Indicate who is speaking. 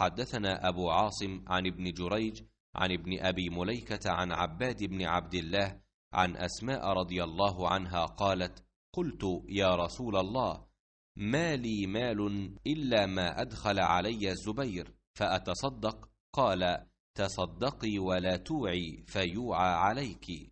Speaker 1: حدثنا أبو عاصم عن ابن
Speaker 2: جريج عن ابن أبي مليكة عن عباد بن عبد الله عن أسماء رضي الله عنها قالت قلت يا رسول الله ما لي مال إلا ما أدخل علي الزبير فأتصدق قال
Speaker 1: تصدقي ولا توعي فيوعى عليك